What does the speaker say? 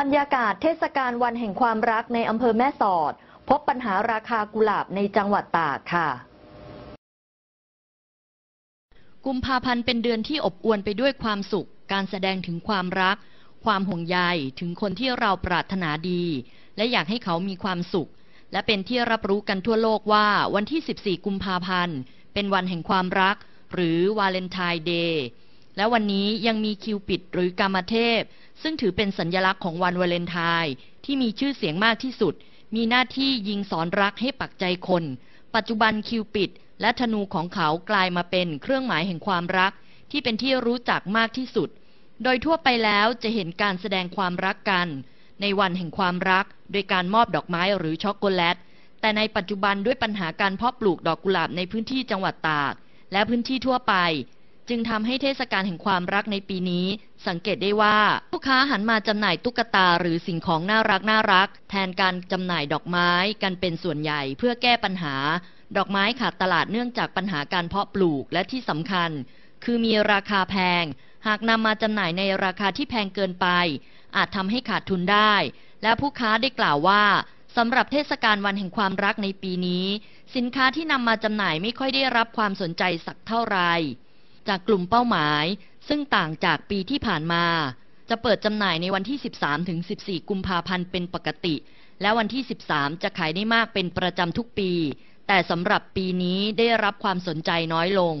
บรรยากาศเทศกาลวันแห่งความรักในอำเภอแม่สอดพบปัญหาราคากุหลาบในจังหวัดตากค่ะ กุมภาพันธ์เป็นเดือนที่อบอวลไปด้วยความสุขการแสดงถึงความรักความห่วงใยถึงคนที่เราปรารถนาดี และอยากให้เขามีความสุข และเป็นที่รับรู้กันทั่วโลกว่าวันที่ 14กุมภาพันธ์เป็นวันแห่งความรักหรือวาเลนไทน์เดย์และวันนี้ยังมีคิวปิดหรือกามเทพ ซึ่งถือเป็นสัญญลักษณ์ของวันวาเลนไทน์ที่มีชื่อเสียงมากที่สุด มีหน้าที่ยิงสอนรักให้ปักใจคน ปัจจุบันคิวปิดและธนูของเขากลายมาเป็น เครื่องหมายแห่งความรัก ที่เป็นที่รู้จักมากที่สุด โดยทั่วไปแล้วจะเห็นการแสดงความรักกัน ในวันแห่งความรัก โดยการมอบดอกไม้หรือช็อกโกแลต แต่ในปัจจุบันด้วยปัญหาการเพาะปลูกดอกกุหลาบในพื้นที่จังหวัดตาก และพื้นที่ทั่วไปจึงทำให้เทศกาลแห่งความรักในปีนี้ สังเกตได้ว่า ผู้ค้าหันมาจำหน่ายตุ๊กตาหรือสิ่งของน่ารักน่ารัก แทนการจำหน่ายดอกไม้กันเป็นส่วนใหญ่ เพื่อแก้ปัญหา ดอกไม้ขาดตลาดเนื่องจากปัญหาการเพาะปลูกและที่สำคัญ คือมีราคาแพง หากนำมาจำหน่ายในราคาที่แพงเกินไป อาจทำให้ขาดทุนได้ และผู้ค้าได้กล่าวว่าสำหรับเทศกาลวันแห่งความรักในปีนี้ สินค้าที่นำมาจำหน่ายไม่ค่อยได้รับความสนใจสักเท่าไหร่จากกลุ่มเป้าหมายซึ่งต่างจากปีที่ผ่านมา จะเปิดจำหน่ายในวันที่ 13-14 กุมภาพันธ์เป็นปกติ และวันที่ 13 จะขายได้มากเป็นประจำทุกปี แต่สำหรับปีนี้ได้รับความสนใจน้อยลง